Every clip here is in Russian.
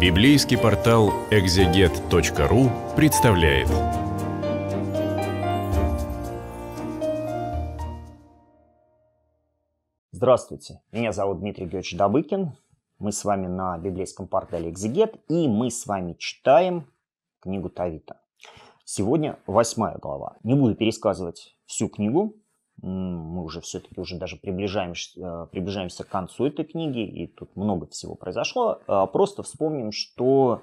Библейский портал экзегет.ру представляет. Здравствуйте, меня зовут Дмитрий Георгиевич Добыкин. Мы с вами на библейском портале «Экзегет», и мы с вами читаем книгу Тавита. Сегодня восьмая глава. Не буду пересказывать всю книгу, мы уже все-таки уже даже приближаемся, э, приближаемся к концу этой книги, и тут много всего произошло. А, просто вспомним, что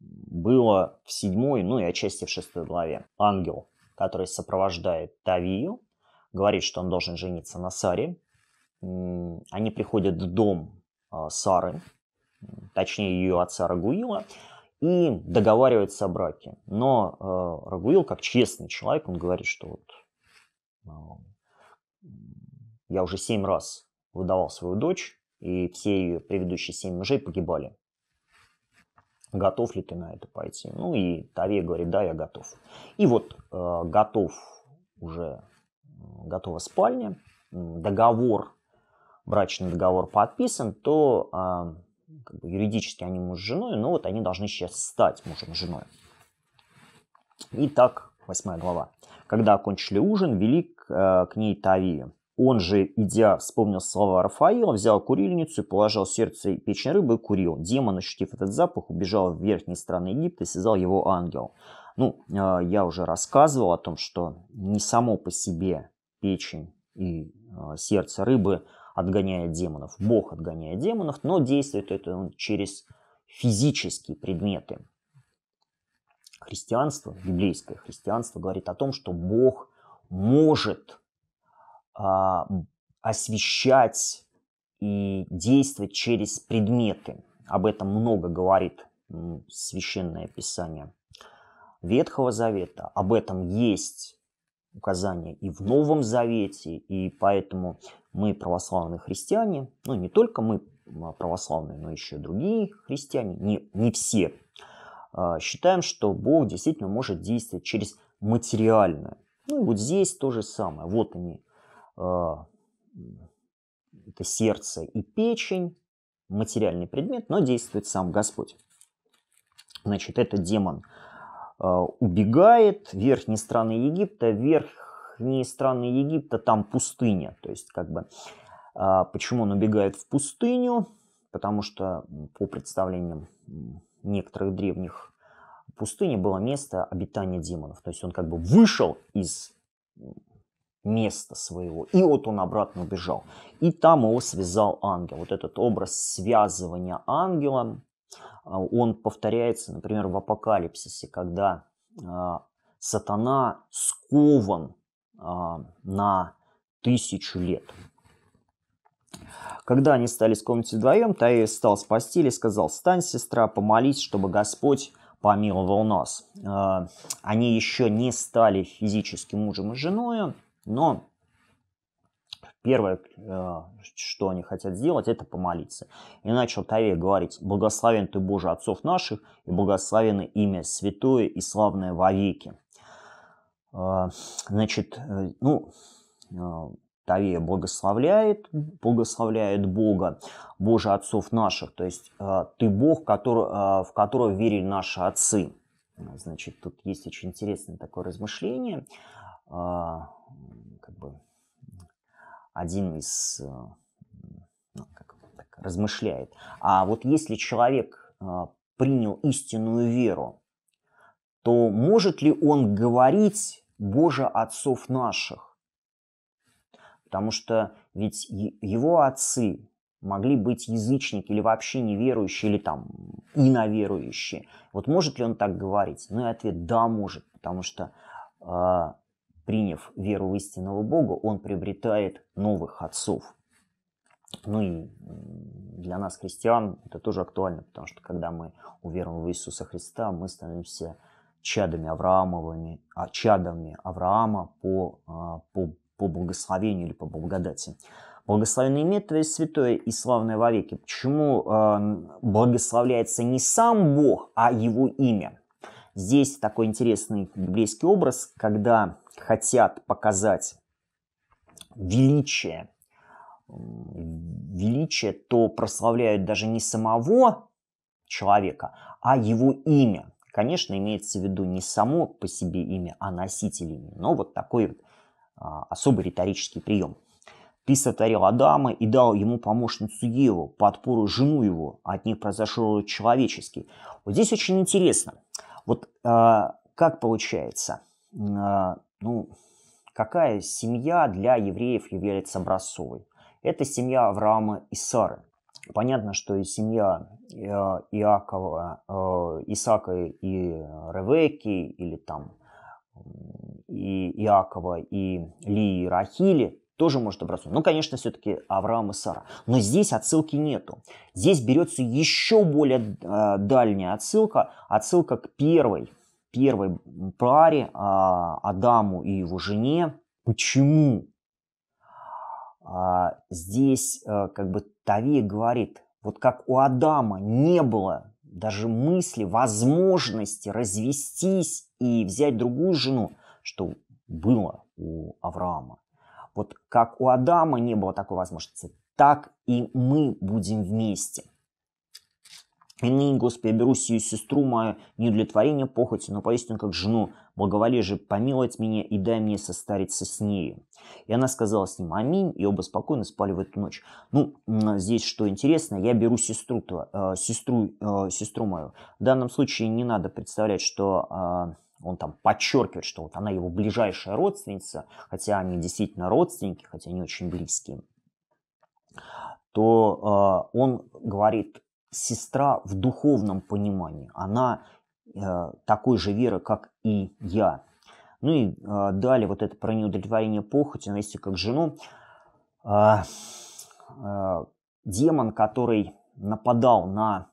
было в седьмой, ну и отчасти в шестой главе. Ангел, который сопровождает Тавию, говорит, что он должен жениться на Саре. Они приходят в дом а, Сары, точнее ее отца Рагуила, и договариваются о браке. Но э, Рагуил, как честный человек, он говорит, что вот а, я уже семь раз выдавал свою дочь, и все ее предыдущие семь мужей погибали. Готов ли ты на это пойти? Ну и Таве говорит, да, я готов. И вот э, готов уже, готова спальня, договор, брачный договор подписан, то э, как бы юридически они муж с женой, но вот они должны сейчас стать мужем и женой. И так Восьмая глава. Когда окончили ужин, вели к, э, к ней Тавию. Он же, идя, вспомнил слова Рафаила, взял курильницу и положил сердце и печень рыбы и курил. Демон, ощутив этот запах, убежал в верхние страны Египта и связал его ангел. Ну, э, я уже рассказывал о том, что не само по себе печень и э, сердце рыбы отгоняет демонов. Бог отгоняет демонов, но действует это он через физические предметы христианство, библейское христианство говорит о том, что Бог может а, освещать и действовать через предметы. Об этом много говорит священное писание Ветхого Завета. Об этом есть указания и в Новом Завете, и поэтому мы, православные христиане, ну не только мы православные, но еще другие христиане, не, не все, а, считаем, что Бог действительно может действовать через материальное. Ну и вот здесь то же самое. Вот они, а, это сердце и печень, материальный предмет, но действует сам Господь. Значит, этот демон а, убегает, верхние страны Египта, верхние страны Египта, там пустыня, то есть как бы почему он убегает в пустыню, потому что по представлениям некоторых древних пустыне было место обитания демонов. То есть он как бы вышел из места своего, и вот он обратно убежал. И там его связал ангел. Вот этот образ связывания ангелом, а, он повторяется, например, в Апокалипсисе, когда а, сатана скован а, на тысячу лет. Когда они стали с комнате вдвоем, Таис встал с постели и сказал, «Стань, сестра, помолись, чтобы Господь помиловал нас». А, они еще не стали физически мужем и женой, но первое, а, что они хотят сделать, это помолиться. И начал Тавей говорить, «Благословен ты, Боже, отцов наших, и благословено имя святое и славное вовеки». А, значит, э, ну, Таве благословляет, благословляет Бога, Боже отцов наших. То есть э, ты Бог, который, э, в которого верили наши отцы. Значит, тут есть очень интересное такое размышление. Э, как бы один из ну, как, так, размышляет. А вот если человек принял истинную веру, то может ли он говорить Боже отцов наших? Потому что ведь его отцы могли быть язычники или вообще неверующие, или там иноверующие. Вот может ли он так говорить? Ну и ответ – да, может, потому что э, приняв веру в истинного Бога, он приобретает новых отцов. Ну и для нас, христиан, это тоже актуально, потому что когда мы уверуем в Иисуса Христа, мы становимся чадами Авраамовыми, а, чадами Авраама по, а, по по благословению или по благодати. Благословенный имя, то есть святое и славное во веки. Почему э, благословляется не сам Бог, а его имя? Здесь такой интересный библейский образ, когда хотят показать величие, величие, то прославляют даже не самого человека, а его имя. Конечно, имеется в виду не само по себе имя, а носитель имя. Но вот такой вот а, особый риторический прием. Ты сотворил Адама и дал ему помощницу Еву, подпору жену его, а от них произошел человеческий. Вот здесь очень интересно. Вот э, как получается, э, ну, какая семья для евреев является образцовой? Это семья Авраама и Сары. Понятно, что и семья э, Иакова, э, Исаака и Ревеки или там и Иакова, и Лии, и Рахили, тоже может образовать. Ну, конечно, все-таки Авраам и Сара. Но здесь отсылки нету. Здесь берется еще более э, дальняя отсылка, отсылка к первой, первой паре э, Адаму и его жене. Почему? А, здесь э, как бы Тави говорит, вот как у Адама не было даже мысли, возможности развестись и взять другую жену, что было у Авраама. Вот как у Адама не было такой возможности, так и мы будем вместе. И ныне, Господи, я беру сию сестру мою, не для творения похоти, но поистину как жену Благоволи же помиловать меня и дай мне состариться с нею. И она сказала с ним аминь, и оба спокойно спали в эту ночь. Ну, здесь что интересно, я беру сестру, э, сестру, э, сестру мою. В данном случае не надо представлять, что... Э, он там подчеркивает, что вот она его ближайшая родственница, хотя они действительно родственники, хотя они очень близкие, то э, он говорит, сестра в духовном понимании, она Э, такой же веры, как и я. Ну и э, далее вот это про неудовлетворение похоти, но если как жену, э, э, демон, который нападал на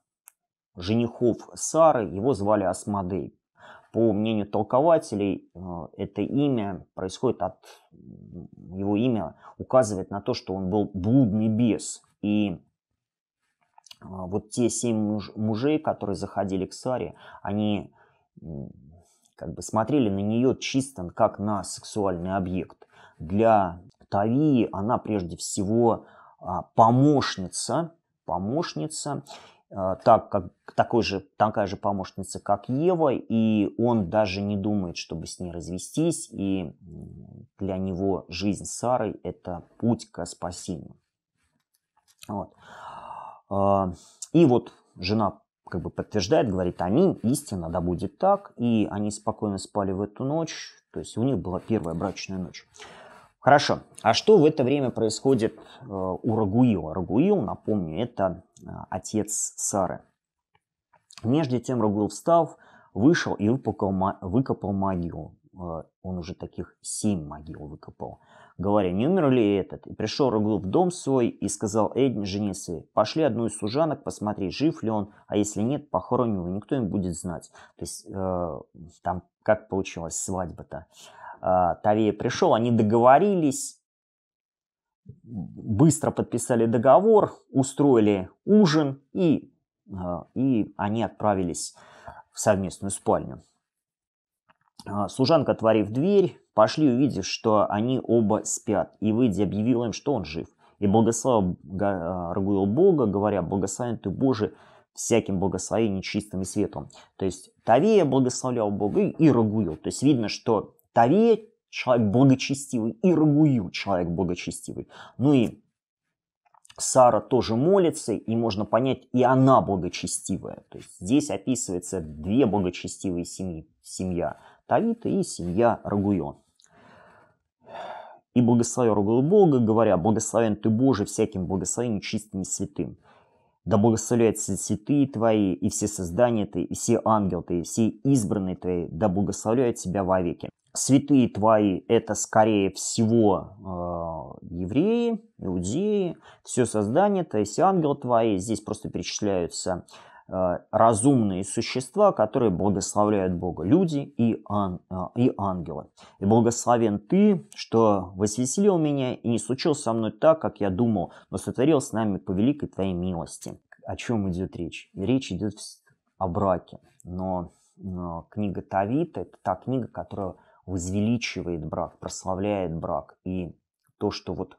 женихов Сары, его звали Асмадей. По мнению толкователей, э, это имя происходит от... Его имя указывает на то, что он был блудный бес. И а, вот те семь муж, мужей, которые заходили к Саре, они как бы смотрели на нее чисто как на сексуальный объект. Для Тавии она прежде всего а, помощница, помощница, а, так как, такой же, такая же помощница, как Ева, и он даже не думает, чтобы с ней развестись, и для него жизнь с Сарой это путь к спасению. Вот. А, и вот жена как бы подтверждает, говорит, аминь, истина, да будет так. И они спокойно спали в эту ночь, то есть у них была первая брачная ночь. Хорошо, а что в это время происходит э, у Рагуила? Рагуил, напомню, это э, отец Сары. Между тем Рагуил встал, вышел и выпукал, выкопал могилу. Э, он уже таких семь могил выкопал, говоря, не умер ли этот? И пришел Роглу в дом свой и сказал Эдни жене пошли одну из служанок, посмотри, жив ли он, а если нет, похороним его, никто не будет знать. То есть э, там как получилась свадьба-то? Э, Тавея пришел, они договорились, быстро подписали договор, устроили ужин и, э, и они отправились в совместную спальню. А, служанка, отворив дверь, пошли, увидев, что они оба спят, и выйдя, объявила им, что он жив. И благословил а, Рагуил Бога, говоря, благословен ты, Боже, всяким благословением чистым и светом". То есть Тавея благословлял Бога и Рагуил. То есть видно, что Тавея человек благочестивый, и Рагуил человек благочестивый. Ну и Сара тоже молится, и можно понять, и она благочестивая. То есть здесь описывается две благочестивые семьи, семья – Тавита и семья Рагуйон. «И благословил Рагуй Бога, говоря, благословен ты, Божий всяким благословением чистым и святым. Да благословляются святые твои, и все создания твои, и все ангелы твои, и все избранные твои, да благословляют тебя вовеки. Святые твои – это, скорее всего, э, евреи, иудеи, все создание твои, все ангелы твои. Здесь просто перечисляются э, Э, разумные существа, которые благословляют Бога, люди и, ан, э, и ангелы. И благословен ты, что возвеселил меня и не случилось со мной так, как я думал, но сотворил с нами по великой твоей милости. О чем идет речь? Речь идет о браке, но, но э, книга Тавита – это та книга, которая возвеличивает брак, прославляет брак. И то, что вот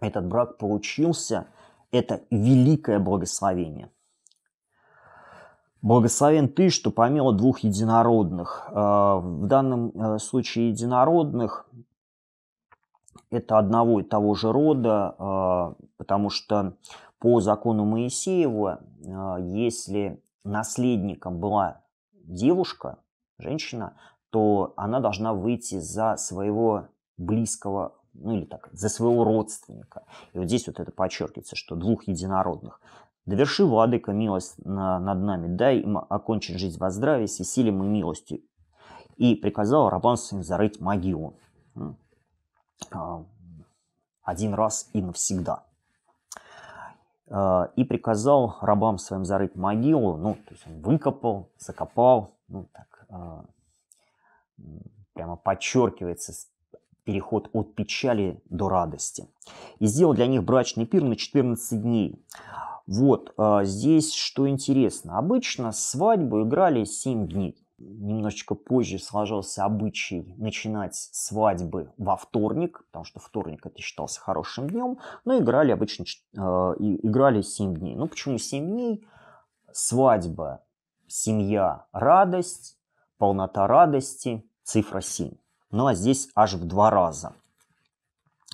этот брак получился, это великое благословение – Благословен ты, что помимо двух единородных. Э, в данном э, случае единородных это одного и того же рода, э, потому что по закону Моисеева, если наследником была девушка, женщина, то она должна выйти за своего близкого, ну или так, за своего родственника. И вот здесь вот это подчеркивается, что двух единородных. Доверши, Владыка, милость на, над нами, дай им окончить жизнь во здравии, всесилием и милостью. И приказал рабам своим зарыть могилу. А, один раз и навсегда. А, и приказал рабам своим зарыть могилу, ну, то есть он выкопал, закопал, ну, так, а, прямо подчеркивается переход от печали до радости. И сделал для них брачный пир на 14 дней. Вот, а, здесь что интересно. Обычно свадьбу играли 7 дней. Немножечко позже сложился обычай начинать свадьбы во вторник, потому что вторник это считался хорошим днем, но играли обычно а, играли 7 дней. Ну почему 7 дней? Свадьба, семья, радость, полнота радости, цифра 7. Ну а здесь аж в два раза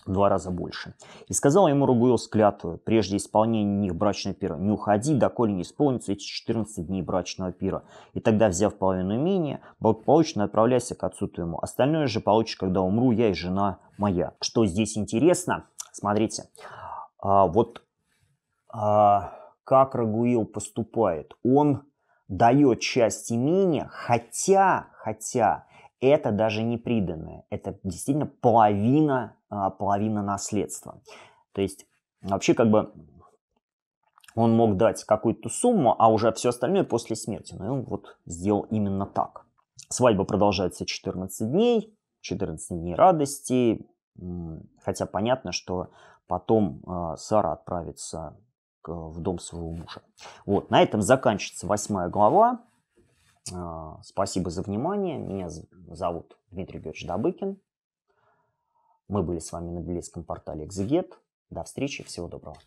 в два раза больше. И сказал ему Рагуил склятую, прежде исполнения них брачного пира, не уходи, доколе не исполнится эти 14 дней брачного пира. И тогда, взяв половину имения, благополучно отправляйся к отцу твоему. Остальное же получишь, когда умру я и жена моя. Что здесь интересно? Смотрите, а, вот а, как Рагуил поступает. Он дает часть имения, хотя, хотя это даже не приданное. Это действительно половина а, половина наследства. То есть вообще как бы он мог дать какую-то сумму, а уже все остальное после смерти. Но ну, он вот сделал именно так. Свадьба продолжается 14 дней, 14 дней радости. Хотя понятно, что потом а, Сара отправится в дом своего мужа. Вот, на этом заканчивается восьмая глава. А, спасибо за внимание. Меня зовут Дмитрий Георгиевич Добыкин. Мы были с вами на библейском портале Exeget. До встречи, всего доброго.